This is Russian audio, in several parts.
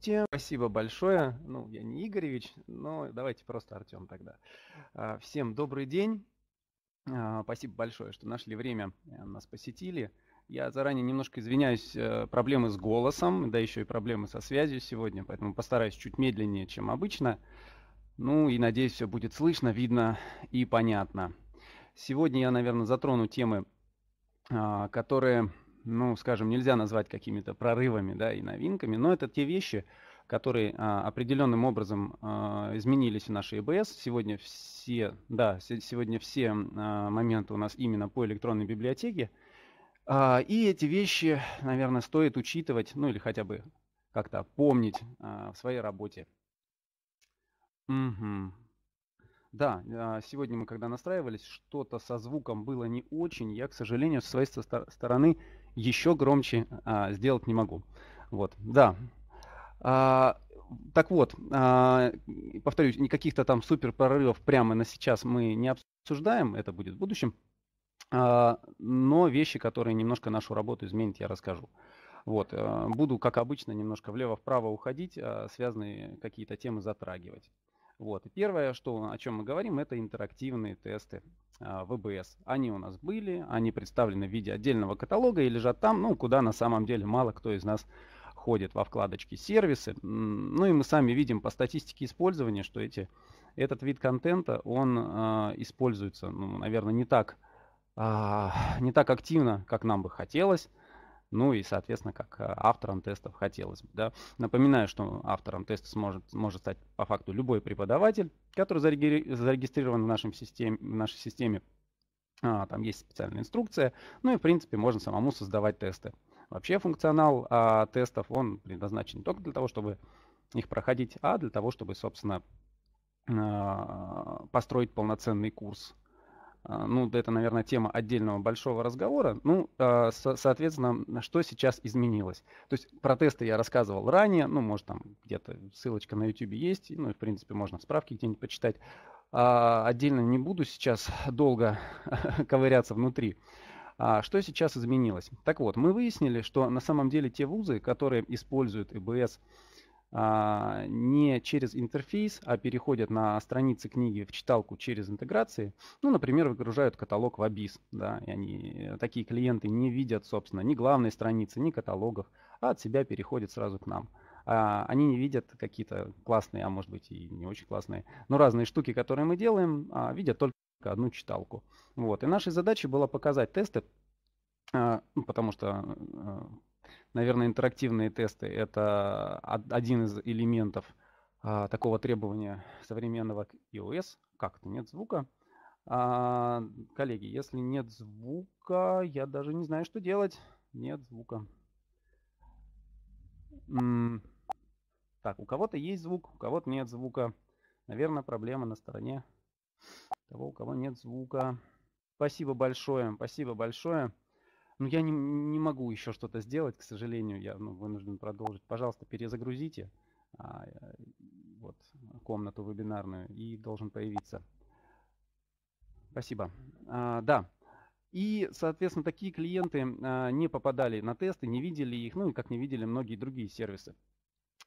Всем спасибо большое. Ну, я не Игоревич, но давайте просто Артем тогда. А, всем добрый день. А, спасибо большое, что нашли время, э, нас посетили. Я заранее немножко извиняюсь, э, проблемы с голосом, да еще и проблемы со связью сегодня, поэтому постараюсь чуть медленнее, чем обычно. Ну и надеюсь, все будет слышно, видно и понятно. Сегодня я, наверное, затрону темы, а, которые ну, скажем, нельзя назвать какими-то прорывами, да, и новинками, но это те вещи, которые а, определенным образом а, изменились в нашей ЭБС. Сегодня все, да, сегодня все а, моменты у нас именно по электронной библиотеке. А, и эти вещи, наверное, стоит учитывать, ну или хотя бы как-то помнить а, в своей работе. Угу. Да, а, сегодня мы когда настраивались, что-то со звуком было не очень. Я, к сожалению, с своей стороны еще громче а, сделать не могу. Вот, да. А, так вот, а, повторюсь, никаких-то там супер прорывов прямо на сейчас мы не обсуждаем, это будет в будущем. А, но вещи, которые немножко нашу работу изменят, я расскажу. Вот, э, буду, как обычно, немножко влево-вправо уходить, а, связанные какие-то темы затрагивать. Вот. И первое, что, о чем мы говорим, это интерактивные тесты ВБС. А, они у нас были, они представлены в виде отдельного каталога и лежат там, ну, куда на самом деле мало кто из нас ходит во вкладочке сервисы. Ну и мы сами видим по статистике использования, что эти, этот вид контента, он э, используется, ну, наверное, не так, э, не так активно, как нам бы хотелось. Ну и, соответственно, как э, автором тестов хотелось бы. Да. Напоминаю, что автором теста сможет, может стать по факту любой преподаватель, который зарегистрирован в, нашем системе, в нашей системе. А, там есть специальная инструкция. Ну и, в принципе, можно самому создавать тесты. Вообще функционал а, тестов, он предназначен не только для того, чтобы их проходить, а для того, чтобы, собственно, а, построить полноценный курс а, ну, это, наверное, тема отдельного большого разговора. Ну, а, соответственно, что сейчас изменилось? То есть про тесты я рассказывал ранее, ну, может, там где-то ссылочка на YouTube есть, ну, в принципе, можно в справке где-нибудь почитать. А, отдельно не буду сейчас долго ковыряться внутри. Что сейчас изменилось? Так вот, мы выяснили, что на самом деле те вузы, которые используют ЭБС, а, не через интерфейс, а переходят на страницы книги в читалку через интеграции. Ну, например, выгружают каталог в Abyss. Да, и они, такие клиенты не видят, собственно, ни главной страницы, ни каталогов, а от себя переходят сразу к нам. А они не видят какие-то классные, а может быть и не очень классные, но разные штуки, которые мы делаем, а видят только одну читалку. Вот. И нашей задачей была показать тесты, а, ну, потому что а, наверное, интерактивные тесты – это один из элементов а, такого требования современного iOS. Как-то нет звука. А, коллеги, если нет звука, я даже не знаю, что делать. Нет звука. М так, у кого-то есть звук, у кого-то нет звука. Наверное, проблема на стороне того, у кого нет звука. Спасибо большое, спасибо большое. Ну, я не, не могу еще что-то сделать, к сожалению, я ну, вынужден продолжить. Пожалуйста, перезагрузите а, вот, комнату вебинарную и должен появиться. Спасибо. А, да. И, соответственно, такие клиенты а, не попадали на тесты, не видели их, ну и как не видели многие другие сервисы.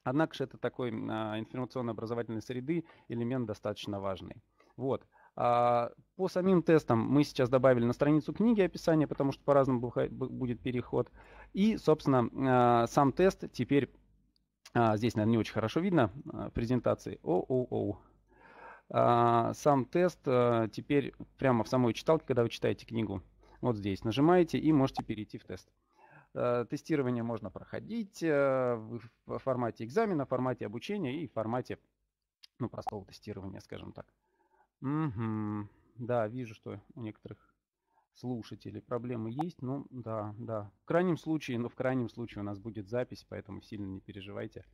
Однако же это такой а, информационно-образовательной среды элемент достаточно важный. Вот. А, по самим тестам мы сейчас добавили на страницу книги описание, потому что по-разному будет переход. И, собственно, а, сам тест теперь, а, здесь, наверное, не очень хорошо видно в презентации, о. Сам тест теперь прямо в самой читалке, когда вы читаете книгу, вот здесь нажимаете и можете перейти в тест. Тестирование можно проходить в формате экзамена, в формате обучения и в формате ну, простого тестирования, скажем так. Угу. Да, вижу, что у некоторых слушателей проблемы есть. Ну, да, да. В крайнем случае, но ну, в крайнем случае у нас будет запись, поэтому сильно не переживайте.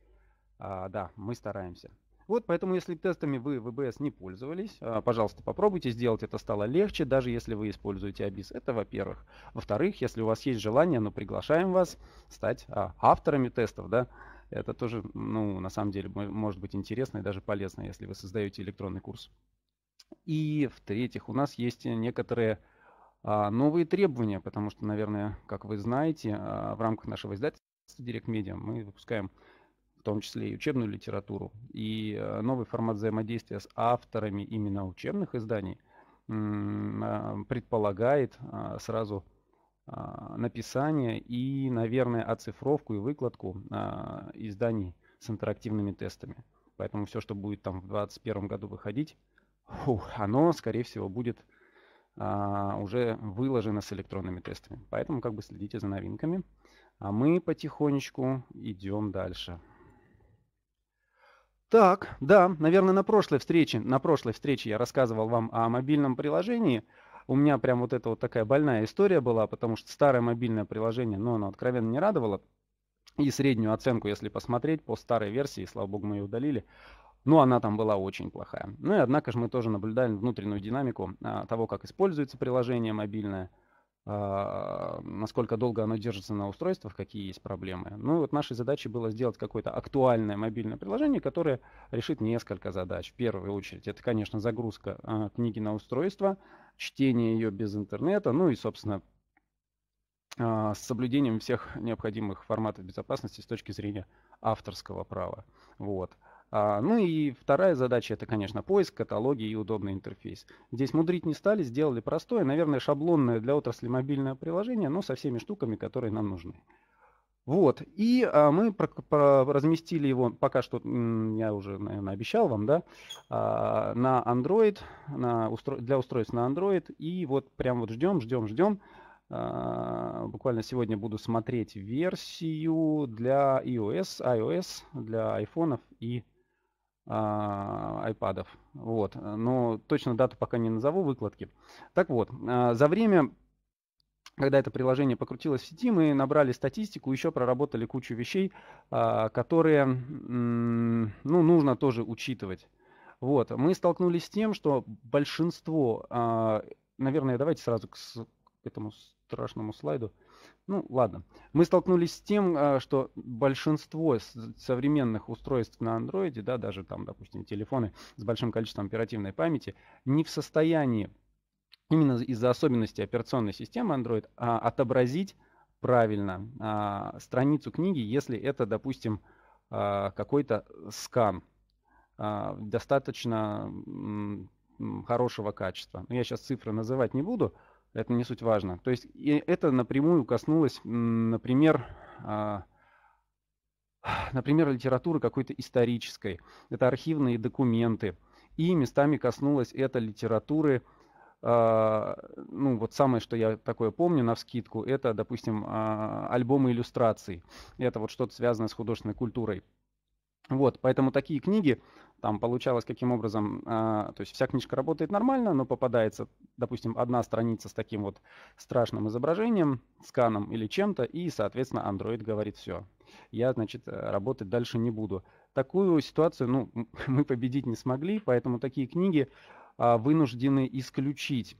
А, да, мы стараемся. Вот, поэтому, если тестами вы VBS не пользовались, а, пожалуйста, попробуйте сделать это стало легче, даже если вы используете ABIS. Это, во-первых. Во-вторых, если у вас есть желание, ну, приглашаем вас стать а, авторами тестов, да, это тоже, ну, на самом деле, может быть интересно и даже полезно, если вы создаете электронный курс. И в-третьих, у нас есть некоторые а, новые требования, потому что, наверное, как вы знаете, а, в рамках нашего издательства Direct Media мы выпускаем в том числе и учебную литературу. И а, новый формат взаимодействия с авторами именно учебных изданий предполагает сразу написание и, наверное, оцифровку и выкладку изданий с интерактивными тестами. Поэтому все, что будет там в 2021 году выходить, фух, оно, скорее всего, будет а, уже выложено с электронными тестами. Поэтому как бы следите за новинками. А мы потихонечку идем дальше. Так, да, наверное, на прошлой встрече, на прошлой встрече я рассказывал вам о мобильном приложении. У меня прям вот эта вот такая больная история была, потому что старое мобильное приложение, но ну, оно откровенно не радовало. И среднюю оценку, если посмотреть, по старой версии, слава богу, мы ее удалили, но ну, она там была очень плохая. Ну и однако же мы тоже наблюдали внутреннюю динамику а, того, как используется приложение мобильное, а, насколько долго оно держится на устройствах, какие есть проблемы. Ну и вот нашей задачей было сделать какое-то актуальное мобильное приложение, которое решит несколько задач. В первую очередь это, конечно, загрузка а, книги на устройство, чтение ее без интернета, ну и, собственно, с соблюдением всех необходимых форматов безопасности с точки зрения авторского права. Вот. А, ну и вторая задача, это, конечно, поиск, каталоги и удобный интерфейс. Здесь мудрить не стали, сделали простое, наверное, шаблонное для отрасли мобильное приложение, но со всеми штуками, которые нам нужны. Вот, и а, мы про, про, разместили его, пока что, я уже, наверное, обещал вам, да, а, на Android, на устро, для устройств на Android, и вот прям вот ждем, ждем, ждем. А, буквально сегодня буду смотреть версию для iOS, iOS для айфонов и а, айпадов. Вот. Но точно дату пока не назову выкладки. Так вот, а, за время когда это приложение покрутилось в сети, мы набрали статистику, еще проработали кучу вещей, а, которые ну, нужно тоже учитывать. Вот. Мы столкнулись с тем, что большинство, наверное, давайте сразу к этому страшному слайду. Ну, ладно. Мы столкнулись с тем, а, что большинство современных устройств на Android, да, даже там, допустим, телефоны с большим количеством оперативной памяти, не в состоянии именно из-за особенностей операционной системы Android а, отобразить правильно а, страницу книги, если это, допустим, какой-то скан достаточно хорошего качества. Но я сейчас цифры называть не буду, это не суть важно. То есть и это напрямую коснулось, например, а, например, литературы какой-то исторической. Это архивные документы. И местами коснулось это литературы, а, ну вот самое, что я такое помню на вскидку, это, допустим, а, альбомы иллюстраций. Это вот что-то связанное с художественной культурой. Вот, поэтому такие книги, там получалось каким образом, э, то есть вся книжка работает нормально, но попадается, допустим, одна страница с таким вот страшным изображением, сканом или чем-то, и, соответственно, Android говорит все. Я, значит, работать дальше не буду. Такую ситуацию, ну, мы победить не смогли, поэтому такие книги э, вынуждены исключить.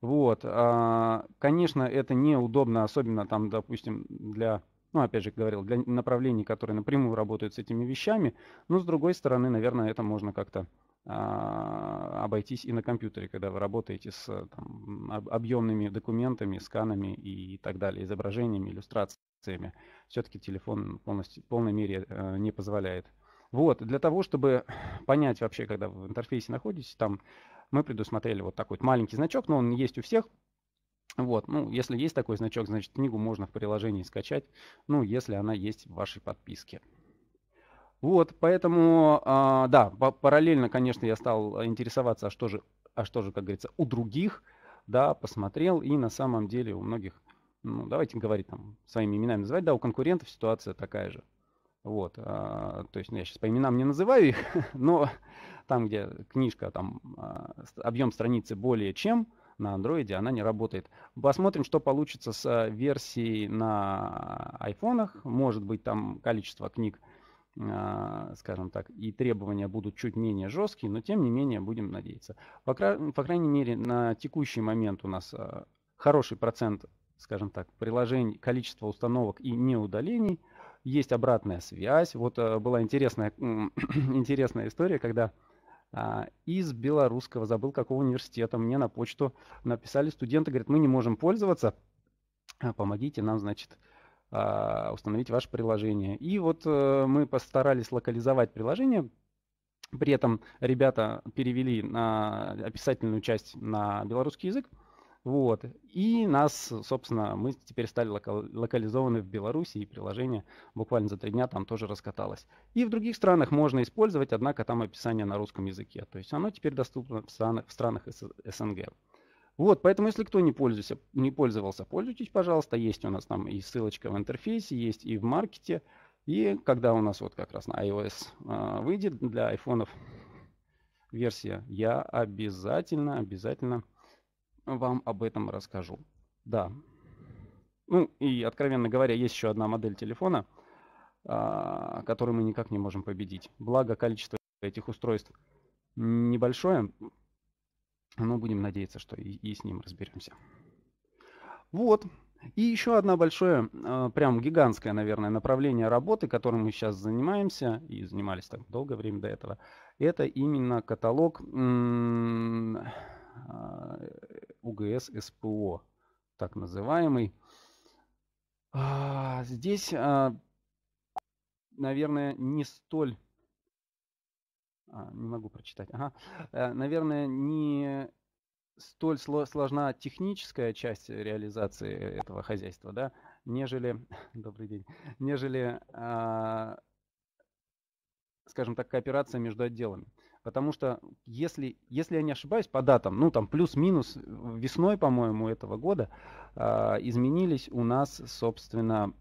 Вот, а, конечно, это неудобно, особенно там, допустим, для ну, опять же, говорил, для направлений, которые напрямую работают с этими вещами, но с другой стороны, наверное, это можно как-то а, обойтись и на компьютере, когда вы работаете с там, объемными документами, сканами и так далее, изображениями, иллюстрациями. Все-таки телефон полностью, в полной мере а, не позволяет. Вот, для того, чтобы понять вообще, когда вы в интерфейсе находитесь, там мы предусмотрели вот такой вот маленький значок, но он есть у всех, вот, ну, если есть такой значок, значит, книгу можно в приложении скачать, ну, если она есть в вашей подписке. Вот, поэтому, а, да, параллельно, конечно, я стал интересоваться, а что же, а что же, как говорится, у других, да, посмотрел, и на самом деле у многих, ну, давайте говорить там своими именами называть, да, у конкурентов ситуация такая же. Вот, а, то есть ну, я сейчас по именам не называю их, но там, где книжка, там а, объем страницы более чем, на Android она не работает. Посмотрим, что получится с э, версией на айфонах. Может быть, там количество книг, э, скажем так, и требования будут чуть менее жесткие, но тем не менее будем надеяться. По, кра- по крайней мере, на текущий момент у нас э, хороший процент, скажем так, приложений, количество установок и неудалений. Есть обратная связь. Вот была интересная, интересная история, когда а, из белорусского, забыл какого университета, мне на почту написали студенты, говорят, мы не можем пользоваться, а, помогите нам, значит, а, установить ваше приложение. И вот э, мы постарались локализовать приложение, при этом ребята перевели на описательную часть на белорусский язык, вот. И нас, собственно, мы теперь стали локализованы в Беларуси, и приложение буквально за три дня там тоже раскаталось. И в других странах можно использовать, однако там описание на русском языке. То есть оно теперь доступно в странах, СНГ. Вот, поэтому если кто не, пользуется, не пользовался, пользуйтесь, пожалуйста. Есть у нас там и ссылочка в интерфейсе, есть и в маркете. И когда у нас вот как раз на iOS э, выйдет для айфонов версия, я обязательно, обязательно вам об этом расскажу. Да. Ну и, откровенно говоря, есть еще одна модель телефона, а, которую мы никак не можем победить. Благо, количество этих устройств небольшое, но будем надеяться, что и, и с ним разберемся. Вот. И еще одно большое, а, прям гигантское, наверное, направление работы, которым мы сейчас занимаемся, и занимались так долгое время до этого, это именно каталог а, УГС СПО, так называемый. А, здесь, а, наверное, не столь... А, не могу прочитать. Ага. Э, наверное, не столь сложна техническая часть реализации этого хозяйства, да, нежели, добрый день, нежели, а, скажем так, кооперация между отделами. Потому что, если, если я не ошибаюсь, по датам, ну там плюс-минус э, весной, по-моему, этого года э, изменились у нас, собственно,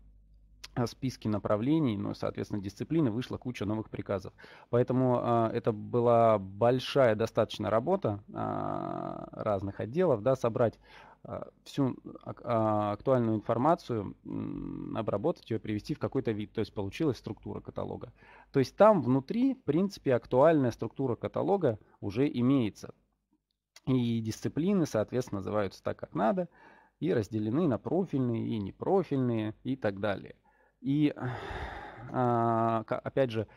э, списки направлений, ну и, соответственно, дисциплины, вышла куча новых приказов. Поэтому э, это была большая достаточно работа э, разных отделов, да, собрать Э, всю а, актуальную информацию, обработать ее, привести в какой-то вид. То есть получилась структура каталога. То есть там внутри, в принципе, актуальная структура каталога уже имеется. И дисциплины, соответственно, называются так, как надо, и разделены на профильные и непрофильные и так далее. И а, опять же,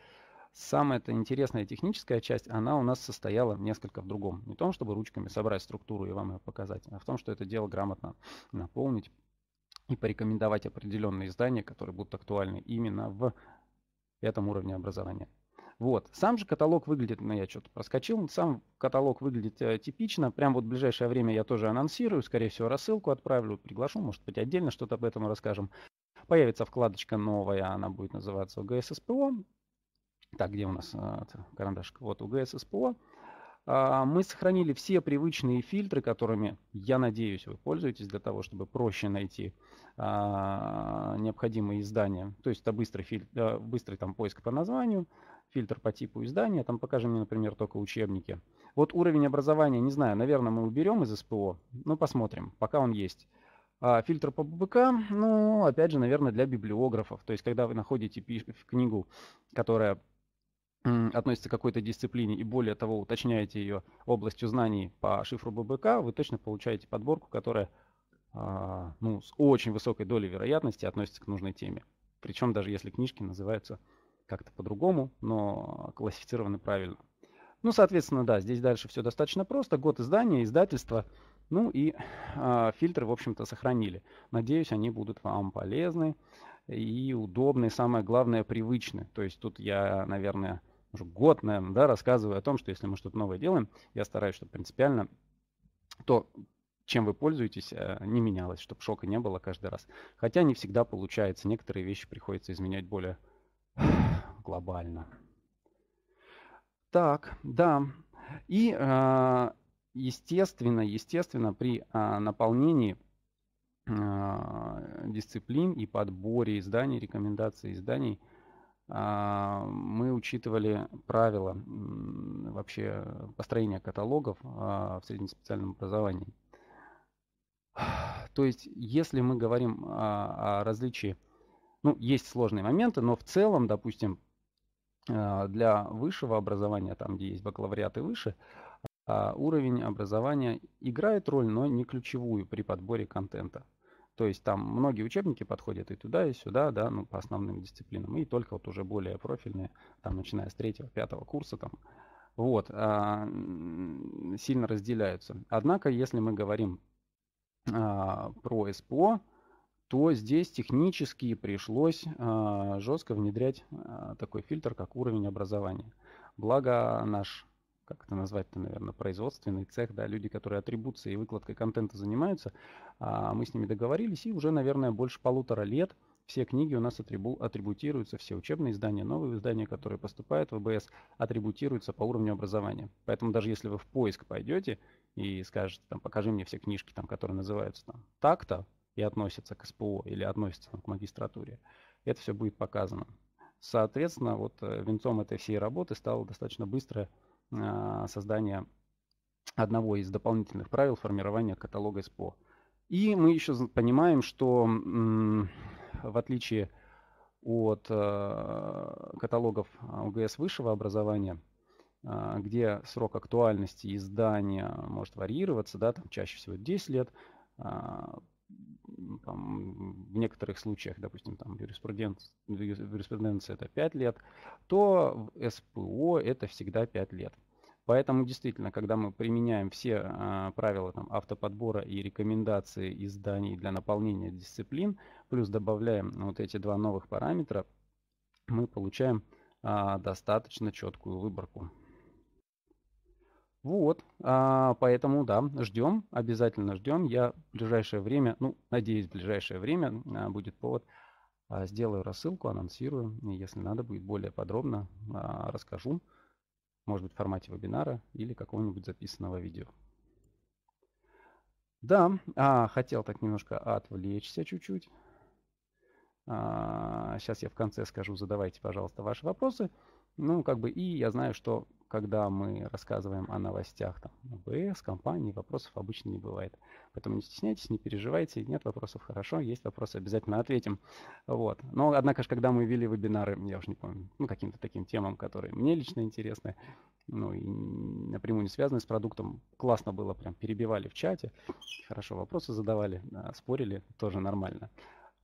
Самая -то интересная техническая часть, она у нас состояла несколько в другом. Не в том, чтобы ручками собрать структуру и вам ее показать, а в том, что это дело грамотно наполнить и порекомендовать определенные издания, которые будут актуальны именно в этом уровне образования. Вот. Сам же каталог выглядит, ну я что-то проскочил, сам каталог выглядит э, типично. Прям вот в ближайшее время я тоже анонсирую, скорее всего рассылку отправлю, приглашу, может быть отдельно что-то об этом расскажем. Появится вкладочка новая, она будет называться ГССПО. Так, где у нас а, карандашик? Вот, УГС СПО. А, мы сохранили все привычные фильтры, которыми, я надеюсь, вы пользуетесь для того, чтобы проще найти а, необходимые издания. То есть это быстрый, фильтр, быстрый там, поиск по названию, фильтр по типу издания. Там покажем мне, например, только учебники. Вот уровень образования, не знаю, наверное, мы уберем из СПО. Но посмотрим, пока он есть. А фильтр по ББК, ну, опять же, наверное, для библиографов. То есть, когда вы находите книгу, которая относится к какой-то дисциплине и более того уточняете ее областью знаний по шифру ББК, вы точно получаете подборку, которая а, ну, с очень высокой долей вероятности относится к нужной теме. Причем даже если книжки называются как-то по-другому, но классифицированы правильно. Ну, соответственно, да, здесь дальше все достаточно просто. Год издания, издательство, ну и э, фильтры, в общем-то, сохранили. Надеюсь, они будут вам полезны и удобны, самое главное, привычны. То есть тут я, наверное, уже год, наверное, да, рассказываю о том, что если мы что-то новое делаем, я стараюсь, чтобы принципиально то, чем вы пользуетесь, э, не менялось, чтобы шока не было каждый раз. Хотя не всегда получается. Некоторые вещи приходится изменять более глобально. Так, да. И, э, естественно, естественно, при э, наполнении дисциплин и подборе изданий, рекомендаций изданий – а, мы учитывали правила вообще построения каталогов а, в среднеспециальном образовании. То есть, если мы говорим о, о различии, ну, есть сложные моменты, но в целом, допустим, а, для высшего образования, там, где есть бакалавриат и выше, уровень образования играет роль, но не ключевую при подборе контента. То есть там многие учебники подходят и туда, и сюда, да, ну, по основным дисциплинам, и только вот уже более профильные, там, начиная с третьего, пятого курса, там, вот, а, сильно разделяются. Однако, если мы говорим а, про СПО, то здесь технически пришлось а, жестко внедрять такой фильтр, как уровень образования. Благо наш как это назвать-то, наверное, производственный цех, да, люди, которые атрибуцией и выкладкой контента занимаются, а, мы с ними договорились, и уже, наверное, больше полутора лет все книги у нас атрибу атрибутируются, все учебные издания, новые издания, которые поступают в ВБС, атрибутируются по уровню образования. Поэтому даже если вы в поиск пойдете и скажете, там, покажи мне все книжки, там, которые называются там, так-то и относятся к СПО или относятся там, к магистратуре, это все будет показано. Соответственно, вот э, венцом этой всей работы стало достаточно быстрое а, создания одного из дополнительных правил формирования каталога СПО. И мы еще понимаем, что в отличие от а, каталогов а, УГС высшего образования, где срок актуальности издания может варьироваться, да, там чаще всего 10 лет, там, в некоторых случаях, допустим, там, юриспруденция, юриспруденция это 5 лет, то в СПО это всегда 5 лет. Поэтому действительно, когда мы применяем все э, правила там, автоподбора и рекомендации изданий для наполнения дисциплин, плюс добавляем вот эти два новых параметра, мы получаем э, достаточно четкую выборку. Вот, а, поэтому да, ждем, обязательно ждем. Я в ближайшее время, ну, надеюсь, в ближайшее время а, будет повод, а, сделаю рассылку, анонсирую, и если надо будет более подробно а, расскажу, может быть, в формате вебинара или какого-нибудь записанного видео. Да, а, хотел так немножко отвлечься чуть-чуть. А, сейчас я в конце скажу, задавайте, пожалуйста, ваши вопросы. Ну, как бы, и я знаю, что когда мы рассказываем о новостях там, ОБС, компании, вопросов обычно не бывает. Поэтому не стесняйтесь, не переживайте, нет вопросов, хорошо, есть вопросы, обязательно ответим. Вот. Но, однако же, когда мы вели вебинары, я уже не помню, ну, каким-то таким темам, которые мне лично интересны, ну, и напрямую не связаны с продуктом, классно было, прям перебивали в чате, хорошо вопросы задавали, а, спорили, тоже нормально.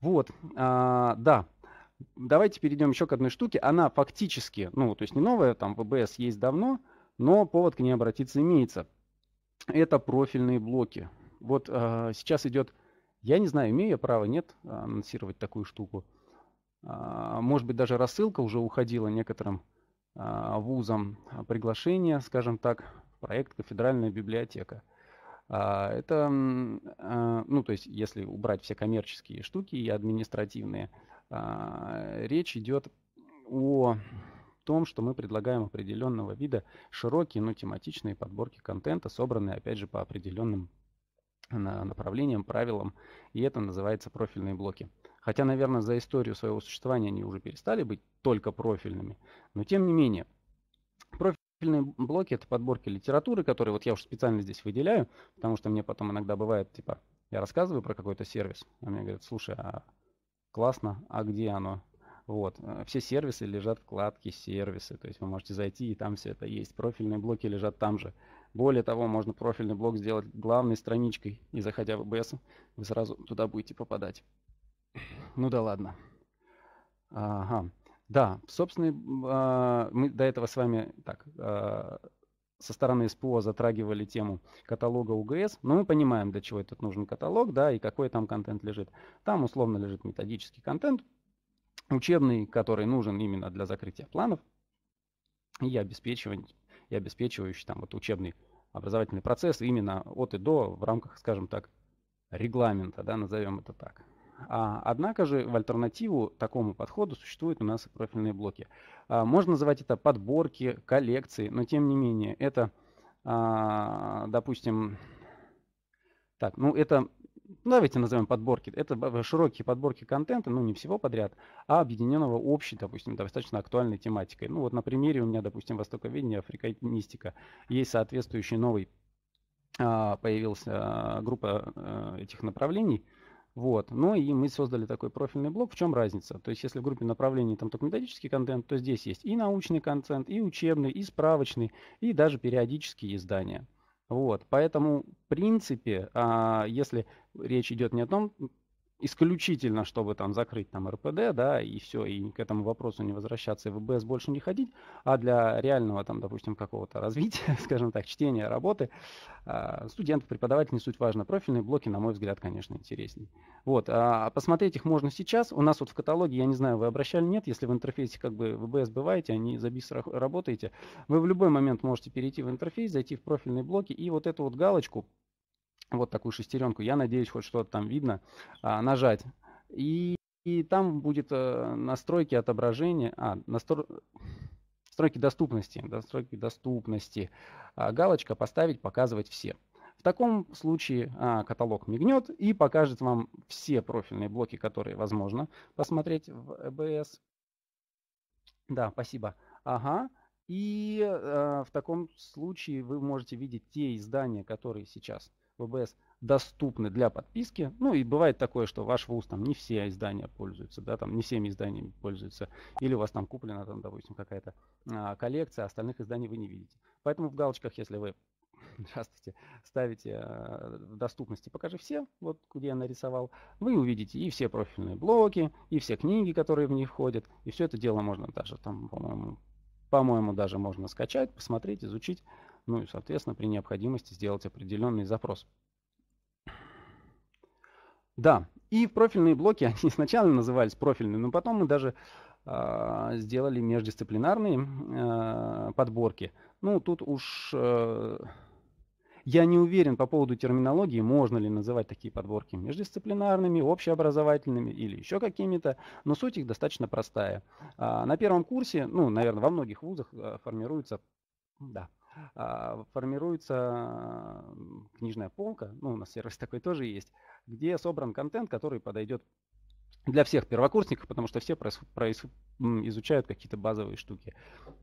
Вот, а, да, давайте перейдем еще к одной штуке. Она фактически, ну, то есть не новая, там ВБС есть давно, но повод к ней обратиться имеется. Это профильные блоки. Вот э, сейчас идет, я не знаю, имею я право, нет, анонсировать такую штуку. Э, может быть, даже рассылка уже уходила некоторым э, вузам приглашение, скажем так, проект «Кафедральная библиотека». А, это, ну, то есть, если убрать все коммерческие штуки и административные, а, речь идет о том, что мы предлагаем определенного вида широкие, но тематичные подборки контента, собранные, опять же, по определенным направлениям, правилам, и это называется профильные блоки. Хотя, наверное, за историю своего существования они уже перестали быть только профильными, но тем не менее, профильные блоки – это подборки литературы, которые вот я уж специально здесь выделяю, потому что мне потом иногда бывает, типа, я рассказываю про какой-то сервис, а мне говорят, слушай, а классно, а где оно? Вот. Э, все сервисы лежат в вкладке сервисы, то есть вы можете зайти и там все это есть. Профильные блоки лежат там же. Более того, можно профильный блок сделать главной страничкой, и заходя в EBS, вы сразу туда будете попадать. Ну да ладно. Ага. Да, собственно, а, мы до этого с вами так а, со стороны СПО затрагивали тему каталога УГС, но мы понимаем, для чего этот нужен каталог, да, и какой там контент лежит. Там условно лежит методический контент, учебный, который нужен именно для закрытия планов и обеспечивать и обеспечивающий там вот учебный образовательный процесс именно от и до в рамках, скажем так, регламента, да, назовем это так. А, однако же в альтернативу такому подходу существуют у нас и профильные блоки. А, можно называть это подборки, коллекции, но тем не менее это, а, допустим, так, ну это, давайте назовем подборки, это широкие подборки контента, ну не всего подряд, а объединенного общей, допустим, достаточно актуальной тематикой. Ну вот на примере у меня, допустим, востоковедение, африканистика, есть соответствующий новый появилась группа этих направлений – вот. Ну и мы создали такой профильный блок. В чем разница? То есть если в группе направлений там только методический контент, то здесь есть и научный контент, и учебный, и справочный, и даже периодические издания. Вот. Поэтому, в принципе, а, если речь идет не о том, исключительно, чтобы там закрыть там РПД, да, и все, и к этому вопросу не возвращаться, и в ВБС больше не ходить, а для реального там, допустим, какого-то развития, скажем так, чтения, работы, а, студентов, преподавателей не суть важно, профильные блоки, на мой взгляд, конечно, интереснее. Вот, а, а посмотреть их можно сейчас, у нас вот в каталоге, я не знаю, вы обращали, нет, если в интерфейсе как бы ВБС бываете, они а за бис работаете, вы в любой момент можете перейти в интерфейс, зайти в профильные блоки и вот эту вот галочку вот такую шестеренку, я надеюсь, хоть что-то там видно, а, нажать. И, и там будет а, настройки отображения, а, настро... настройки доступности, настройки доступности. А, галочка «Поставить», «Показывать все». В таком случае а, каталог мигнет и покажет вам все профильные блоки, которые возможно посмотреть в EBS. Э да, спасибо. Ага. И а, в таком случае вы можете видеть те издания, которые сейчас э, ВБС доступны для подписки. Ну и бывает такое, что ваш вуз там не все издания пользуются, да, там не всеми изданиями пользуются, или у вас там куплена там, допустим, какая-то а, коллекция, а остальных изданий вы не видите. Поэтому в галочках, если вы здравствуйте, ставите а, в доступности «Покажи все», вот где я нарисовал, вы увидите и все профильные блоки, и все книги, которые в них входят, и все это дело можно даже там, по-моему, по-моему, даже можно скачать, посмотреть, изучить. Ну и, соответственно, при необходимости сделать определенный запрос. Да, и профильные блоки, они сначала назывались профильными, но потом мы даже э, сделали междисциплинарные э, подборки. Ну, тут уж э, я не уверен по поводу терминологии, можно ли называть такие подборки междисциплинарными, общеобразовательными или еще какими-то, но суть их достаточно простая. Э, на первом курсе, ну, наверное, во многих вузах э, формируется, да, а, формируется книжная полка, ну, у нас сервис такой тоже есть, где собран контент, который подойдет для всех первокурсников, потому что все проис, проис, изучают какие-то базовые штуки.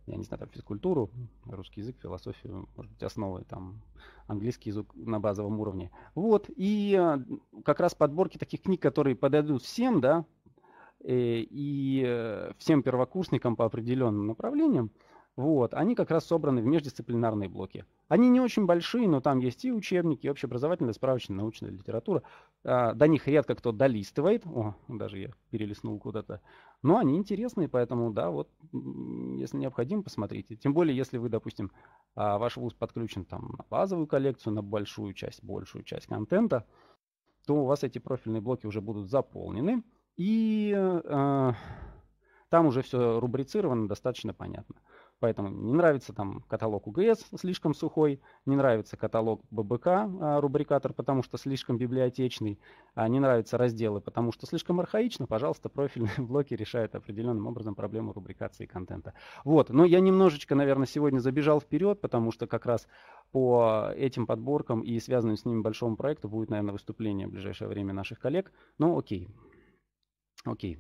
Я не знаю, там физкультуру, русский язык, философию, может быть, основы, там английский язык на базовом уровне. Вот, и э, как раз подборки таких книг, которые подойдут всем, да, э, и э, всем первокурсникам по определенным направлениям, вот, они как раз собраны в междисциплинарные блоки. Они не очень большие, но там есть и учебники, и общеобразовательная справочная научная литература. А, до них редко кто долистывает. О, даже я перелистнул куда-то. Но они интересные, поэтому, да, вот, если необходимо, посмотрите. Тем более, если вы, допустим, а, ваш вуз подключен там на базовую коллекцию, на большую часть, большую часть контента, то у вас эти профильные блоки уже будут заполнены. И э, там уже все рубрицировано, достаточно понятно. Поэтому не нравится там каталог УГС, слишком сухой, не нравится каталог ББК, а, рубрикатор, потому что слишком библиотечный, а не нравятся разделы, потому что слишком архаично, пожалуйста, профильные блоки решают определенным образом проблему рубрикации контента. Вот, но я немножечко, наверное, сегодня забежал вперед, потому что как раз по этим подборкам и связанным с ними большому проекту будет, наверное, выступление в ближайшее время наших коллег. Ну, окей. Окей.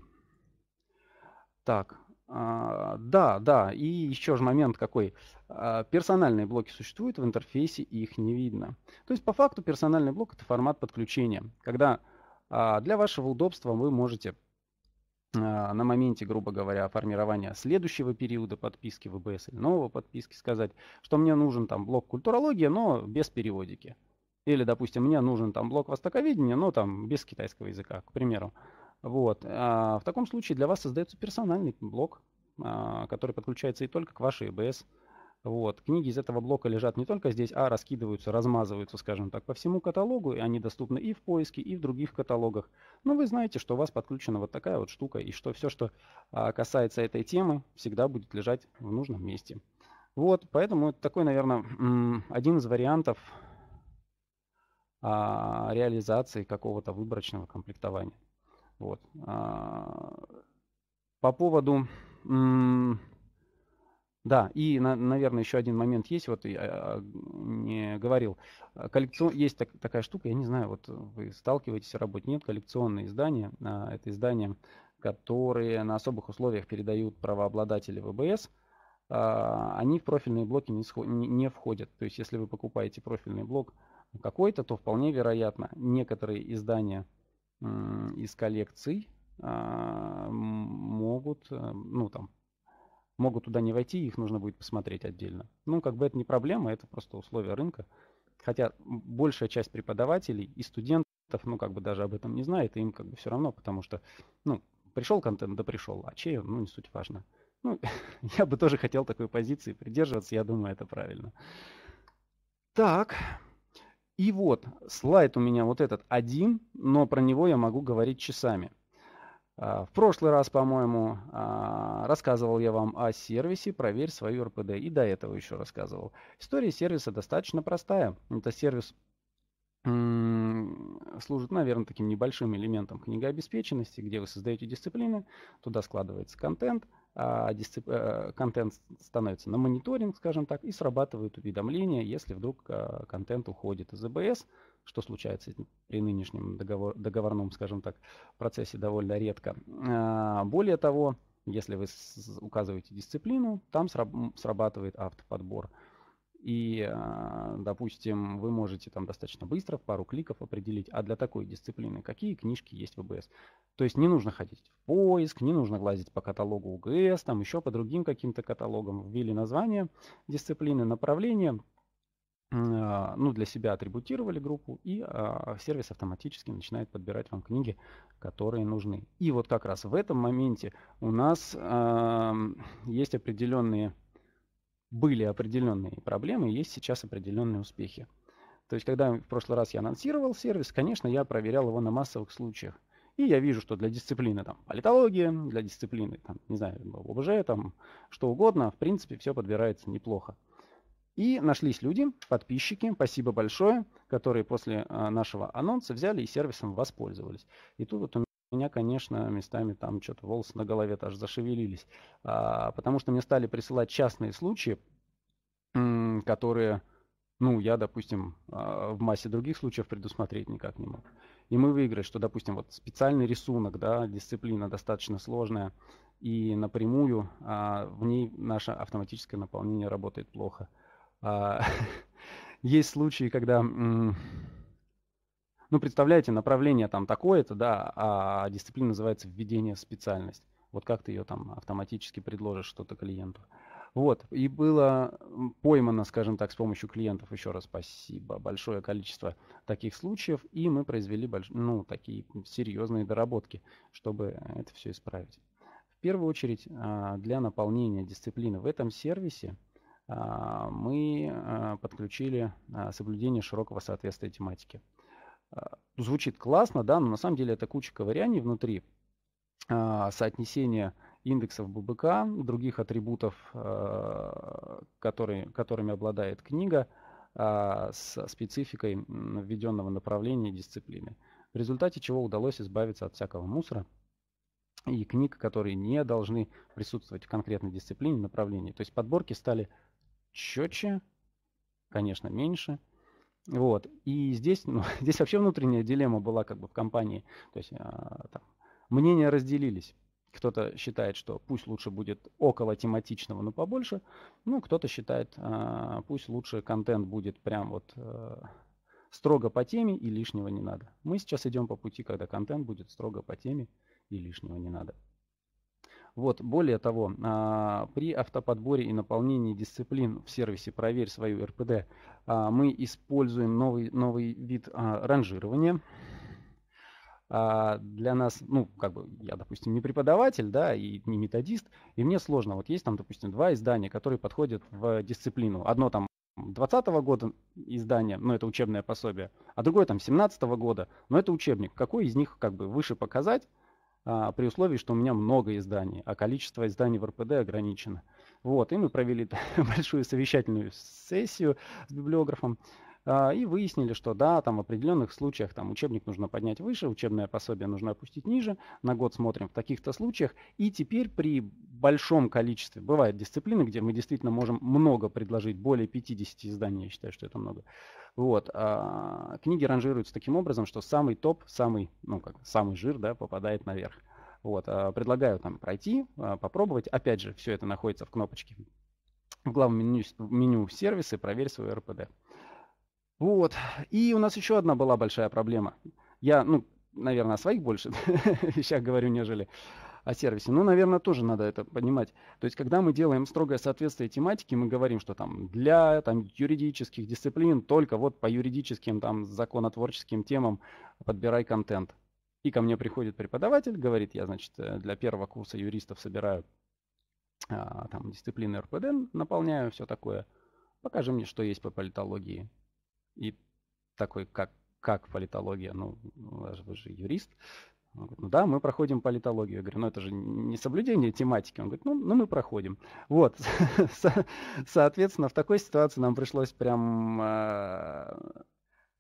Так, а, да, да, и еще же момент какой. А, персональные блоки существуют в интерфейсе, и их не видно. То есть по факту персональный блок это формат подключения, когда а, для вашего удобства вы можете на моменте, грубо говоря, формирования следующего периода подписки ВБС или нового подписки сказать, что мне нужен там блок культурологии, но без переводики, Или, допустим, мне нужен там блок востоковедения, но там без китайского языка, к примеру. Вот. А, в таком случае для вас создается персональный блок, а, который подключается и только к вашей EBS. Вот. Книги из этого блока лежат не только здесь, а раскидываются, размазываются, скажем так, по всему каталогу, и они доступны и в поиске, и в других каталогах. Но вы знаете, что у вас подключена вот такая вот штука, и что все, что а, касается этой темы, всегда будет лежать в нужном месте. Вот, поэтому это такой, наверное, один из вариантов а, реализации какого-то выборочного комплектования. Вот. А, по поводу... Да, и, наверное, еще один момент есть, вот я а, а, не говорил. Коллекцион... Есть так, такая штука, я не знаю, вот вы сталкиваетесь в работе, нет, коллекционные издания. Это издания, которые на особых условиях передают правообладатели ВБС. Они в профильные блоки не входят. То есть, если вы покупаете профильный блок какой-то, то вполне вероятно, некоторые издания из коллекций а, могут, э, ну там, могут туда не войти, их нужно будет посмотреть отдельно. Ну, как бы это не проблема, это просто условия рынка. Хотя большая часть преподавателей и студентов, ну, как бы даже об этом не знает, и им как бы все равно, потому что, ну, пришел контент, да пришел, а чей ну, не суть важно. Ну, я бы тоже хотел такой позиции придерживаться, я думаю, это правильно. Так, и вот слайд у меня вот этот один, но про него я могу говорить часами. А, в прошлый раз, по-моему, а, рассказывал я вам о сервисе «Проверь свою РПД» и до этого еще рассказывал. История сервиса достаточно простая. Это сервис служит, наверное, таким небольшим элементом книгообеспеченности, где вы создаете дисциплины, туда складывается контент – а, э, контент становится на мониторинг, скажем так, и срабатывают уведомления, если вдруг а, контент уходит из ЭБС, что случается при нынешнем договор... договорном, скажем так, процессе довольно редко. А, более того, если вы указываете дисциплину, там срабатывает автоподбор. подбор и, а, допустим, вы можете там достаточно быстро, в пару кликов определить, а для такой дисциплины какие книжки есть в ВБС. То есть не нужно ходить в поиск, не нужно глазить по каталогу УГС, там еще по другим каким-то каталогам. Ввели название дисциплины, направление, а, ну, для себя атрибутировали группу, и а, сервис автоматически начинает подбирать вам книги, которые нужны. И вот как раз в этом моменте у нас есть определенные были определенные проблемы, есть сейчас определенные успехи. То есть, когда в прошлый раз я анонсировал сервис, конечно, я проверял его на массовых случаях. И я вижу, что для дисциплины там политология, для дисциплины, там, не знаю, ОБЖ, там, что угодно, в принципе, все подбирается неплохо. И нашлись люди, подписчики, спасибо большое, которые после а, нашего анонса взяли и сервисом воспользовались. И тут вот у меня, конечно, местами там что-то волосы на голове аж зашевелились, а, потому что мне стали присылать частные случаи, которые, ну, я, допустим, а, в массе других случаев предусмотреть никак не мог. И мы выиграли, что, допустим, вот специальный рисунок, да, дисциплина достаточно сложная, и напрямую а, в ней наше автоматическое наполнение работает плохо. А, есть случаи, когда ну, представляете, направление там такое-то, да, а дисциплина называется «введение в специальность». Вот как ты ее там автоматически предложишь что-то клиенту. Вот, и было поймано, скажем так, с помощью клиентов, еще раз спасибо, большое количество таких случаев, и мы произвели больш... ну, такие серьезные доработки, чтобы это все исправить. В первую очередь, а, для наполнения дисциплины в этом сервисе а, мы а, подключили соблюдение широкого соответствия тематике. Э, звучит классно, да, но на самом деле это куча ковыряний внутри а, соотнесения индексов ББК, других атрибутов, э, которые, которыми обладает книга, а, с спецификой введенного направления и дисциплины. В результате чего удалось избавиться от всякого мусора и книг, которые не должны присутствовать в конкретной дисциплине, направлении. То есть подборки стали четче, конечно, меньше – вот. И здесь, ну, здесь вообще внутренняя дилемма была как бы в компании. То есть а, там, мнения разделились. Кто-то считает, что пусть лучше будет около тематичного, но побольше. Ну, кто-то считает, а, пусть лучше контент будет прям вот а, строго по теме и лишнего не надо. Мы сейчас идем по пути, когда контент будет строго по теме и лишнего не надо. Вот, более того, а, при автоподборе и наполнении дисциплин в сервисе «Проверь свою РПД» а, мы используем новый, новый вид а, ранжирования. Для нас, ну, как бы, я, допустим, не преподаватель, да, и не методист, и мне сложно. Вот есть там, допустим, два издания, которые подходят в дисциплину. Одно там 2020 года издание, но ну, это учебное пособие, а другое там 2017 года, но это учебник. Какой из них как бы выше показать? А, при условии, что у меня много изданий, а количество изданий в РПД ограничено. Вот, и мы провели большую совещательную сессию с библиографом, а, и выяснили, что да, там в определенных случаях там учебник нужно поднять выше, учебное пособие нужно опустить ниже, на год смотрим в таких-то случаях. И теперь при большом количестве, бывают дисциплины, где мы действительно можем много предложить, более 50 изданий, я считаю, что это много. Вот, а, книги ранжируются таким образом, что самый топ, самый, ну как, самый жир, да, попадает наверх. Вот, а, предлагаю там пройти, а, попробовать. Опять же, все это находится в кнопочке в главном меню, меню сервисы, проверь свой РПД. Вот. И у нас еще одна была большая проблема. Я, ну, наверное, о своих больше вещах говорю, нежели о сервисе. Ну, наверное, тоже надо это понимать. То есть, когда мы делаем строгое соответствие тематике, мы говорим, что там для там, юридических дисциплин только вот по юридическим там законотворческим темам подбирай контент. И ко мне приходит преподаватель, говорит, я, значит, э, для первого курса юристов собираю а, там дисциплины РПД, наполняю все такое. Покажи мне, что есть по политологии. И такой, как, как политология? Ну, ну вы же юрист. Он говорит, ну да, мы проходим политологию. Я говорю, ну это же не соблюдение тематики. Он говорит, ну, ну мы проходим. Вот, соответственно, в такой ситуации нам пришлось прям э,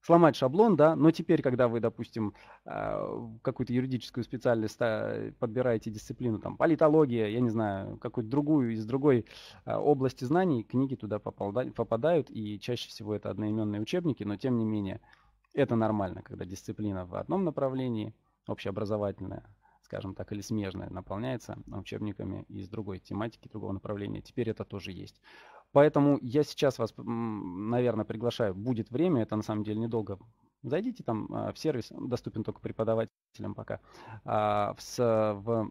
сломать шаблон, да, но теперь, когда вы, допустим, э, какую-то юридическую специальность э, подбираете дисциплину, там, политология, я не знаю, какую-то другую из другой э, области знаний, книги туда попадают, и чаще всего это одноименные учебники, но тем не менее это нормально, когда дисциплина в одном направлении, общеобразовательная, скажем так, или смежная, наполняется учебниками из другой тематики, другого направления. Теперь это тоже есть. Поэтому я сейчас вас, наверное, приглашаю. Будет время, это на самом деле недолго. Зайдите там а, в сервис, доступен только преподавателям пока. А, в, в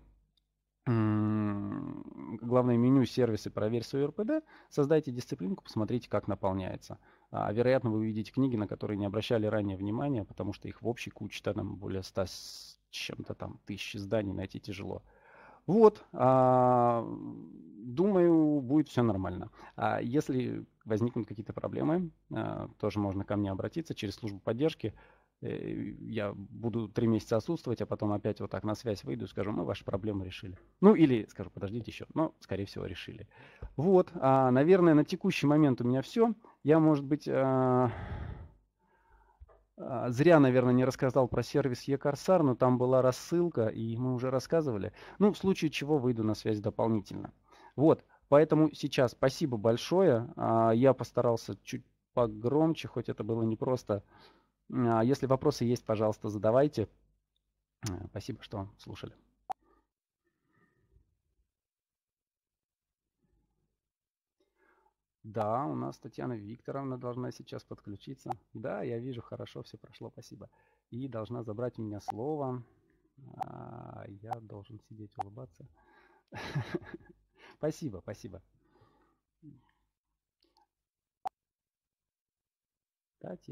главное меню сервисы «Проверь свою РПД», создайте дисциплинку, посмотрите, как наполняется. А, вероятно, вы увидите книги, на которые не обращали ранее внимания, потому что их в общей куче, там более 100 с чем-то там тысяч изданий найти тяжело. Вот, а, думаю, будет все нормально. А Если возникнут какие-то проблемы, а, тоже можно ко мне обратиться через службу поддержки. Э, я буду три месяца отсутствовать, а потом опять вот так на связь выйду и скажу, мы ваши проблемы решили. Ну или скажу, подождите еще, но, скорее всего, решили. Вот, а, наверное, на текущий момент у меня все. Я, может быть, а, зря, наверное, не рассказал про сервис eCorsar, но там была рассылка, и мы уже рассказывали. Ну, в случае чего выйду на связь дополнительно. Вот, поэтому сейчас спасибо большое. А, я постарался чуть погромче, хоть это было непросто. А, если вопросы есть, пожалуйста, задавайте. Э, спасибо, что слушали. Да, у нас Татьяна Викторовна должна сейчас подключиться. Да, я вижу, хорошо, все прошло, спасибо. И должна забрать у меня слово. А, я должен сидеть, улыбаться. Спасибо, спасибо. Татьяна.